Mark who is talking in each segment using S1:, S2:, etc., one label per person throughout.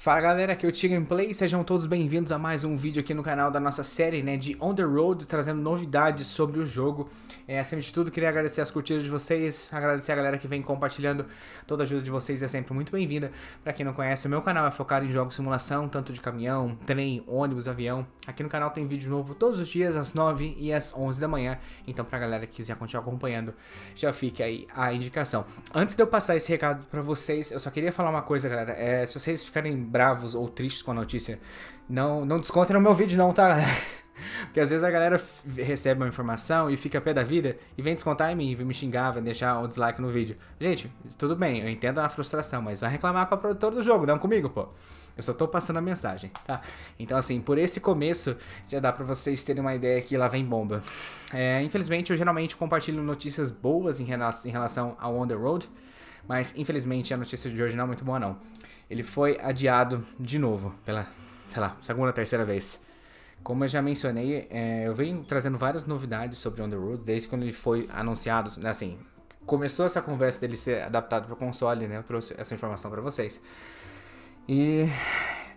S1: Fala galera, aqui é o em Play, sejam todos bem-vindos a mais um vídeo aqui no canal da nossa série né, de On The Road, trazendo novidades sobre o jogo. É, acima de tudo, queria agradecer as curtidas de vocês, agradecer a galera que vem compartilhando, toda a ajuda de vocês é sempre muito bem-vinda. Para quem não conhece, o meu canal é focado em jogos de simulação, tanto de caminhão, trem, ônibus, avião. Aqui no canal tem vídeo novo todos os dias, às 9 e às 11 da manhã, então pra galera que quiser continuar acompanhando, já fica aí a indicação. Antes de eu passar esse recado para vocês, eu só queria falar uma coisa galera, é, se vocês ficarem bravos ou tristes com a notícia, não, não descontem no meu vídeo não, tá? Porque às vezes a galera recebe uma informação e fica pé da vida e vem descontar em mim, vem me xingar, vem deixar um dislike no vídeo. Gente, tudo bem, eu entendo a frustração, mas vai reclamar com a produtora do jogo, não comigo, pô. Eu só tô passando a mensagem, tá? Então, assim, por esse começo, já dá pra vocês terem uma ideia que lá vem bomba. É, infelizmente, eu geralmente compartilho notícias boas em relação ao On The Road, mas infelizmente a notícia de hoje não é muito boa, não ele foi adiado de novo pela, sei lá, segunda, terceira vez. Como eu já mencionei, é, eu venho trazendo várias novidades sobre On The Road desde quando ele foi anunciado, né, assim, começou essa conversa dele ser adaptado para o console, né? Eu trouxe essa informação para vocês. E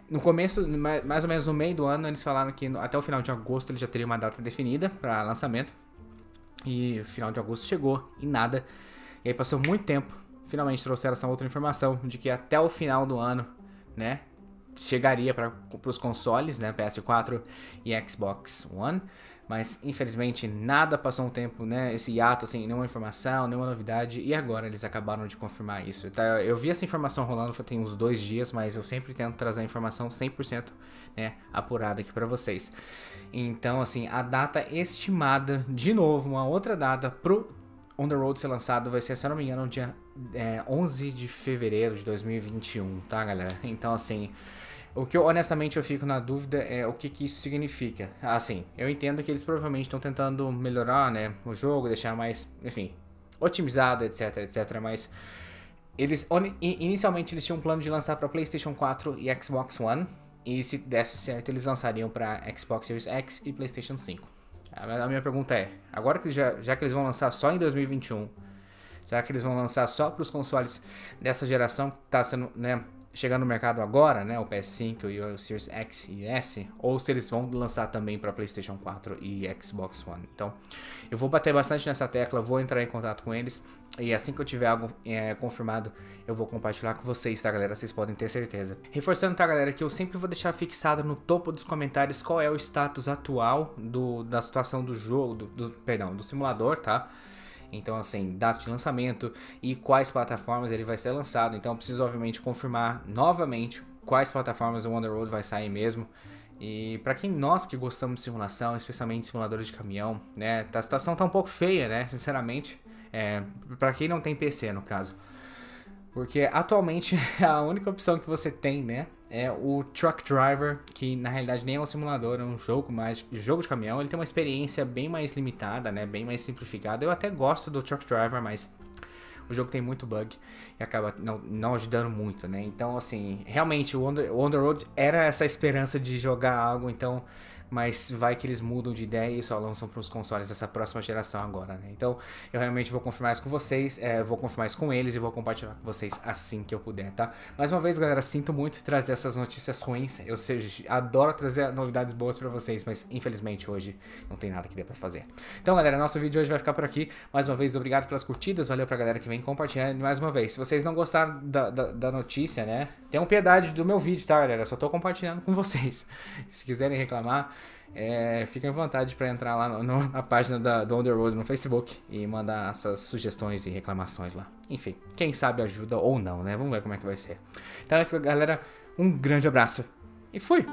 S1: no começo, mais ou menos no meio do ano, eles falaram que até o final de agosto ele já teria uma data definida para lançamento. E final de agosto chegou e nada. E aí passou muito tempo finalmente trouxeram essa outra informação de que até o final do ano, né, chegaria para os consoles, né, PS4 e Xbox One, mas infelizmente nada passou um tempo, né, esse hiato assim, nenhuma informação, nenhuma novidade, e agora eles acabaram de confirmar isso. Tá, eu vi essa informação rolando tem uns dois dias, mas eu sempre tento trazer a informação 100%, né, apurada aqui para vocês. Então, assim, a data estimada, de novo, uma outra data pro On The Road ser lançado vai ser, se eu não me engano, no dia é, 11 de fevereiro de 2021, tá, galera? Então, assim, o que eu, honestamente eu fico na dúvida é o que, que isso significa. Assim, eu entendo que eles provavelmente estão tentando melhorar, né, o jogo, deixar mais, enfim, otimizado, etc, etc, mas eles inicialmente eles tinham um plano de lançar para PlayStation 4 e Xbox One, e se desse certo, eles lançariam para Xbox Series X e PlayStation 5. A minha pergunta é: agora que já, já que eles vão lançar só em 2021, Será que eles vão lançar só para os consoles dessa geração que está sendo, né, chegando no mercado agora, né, o PS5 e o Series X e S, ou se eles vão lançar também para PlayStation 4 e Xbox One. Então, eu vou bater bastante nessa tecla, vou entrar em contato com eles e assim que eu tiver algo é, confirmado, eu vou compartilhar com vocês, tá, galera? Vocês podem ter certeza. Reforçando, tá, galera, que eu sempre vou deixar fixado no topo dos comentários qual é o status atual do, da situação do jogo, do, do perdão, do simulador, tá? Então, assim, data de lançamento e quais plataformas ele vai ser lançado. Então, preciso, obviamente, confirmar novamente quais plataformas o Wonder Road vai sair mesmo. E para quem nós que gostamos de simulação, especialmente simuladores de caminhão, né, a situação tá um pouco feia, né, sinceramente. É, para quem não tem PC, no caso. Porque atualmente a única opção que você tem, né? É o Truck Driver, que na realidade nem é um simulador, é um jogo mais jogo de caminhão. Ele tem uma experiência bem mais limitada, né? Bem mais simplificada. Eu até gosto do Truck Driver, mas o jogo tem muito bug e acaba não, não ajudando muito, né? Então, assim, realmente o Wonder, Road era essa esperança de jogar algo, então mas vai que eles mudam de ideia e só lançam para os consoles dessa próxima geração agora, né? Então, eu realmente vou confirmar isso com vocês, é, vou confirmar isso com eles e vou compartilhar com vocês assim que eu puder, tá? Mais uma vez, galera, sinto muito trazer essas notícias ruins, eu seja, adoro trazer novidades boas para vocês, mas infelizmente hoje não tem nada que dê para fazer. Então, galera, nosso vídeo hoje vai ficar por aqui. Mais uma vez, obrigado pelas curtidas, valeu para galera que vem compartilhando. Mais uma vez, se vocês não gostaram da, da, da notícia, né? Tenham piedade do meu vídeo, tá, galera? Eu só tô compartilhando com vocês. Se quiserem reclamar, é, fica à vontade para entrar lá no, no, na página da, do Underworld no Facebook e mandar suas sugestões e reclamações lá. Enfim, quem sabe ajuda ou não, né? Vamos ver como é que vai ser. Então é isso, galera. Um grande abraço e fui!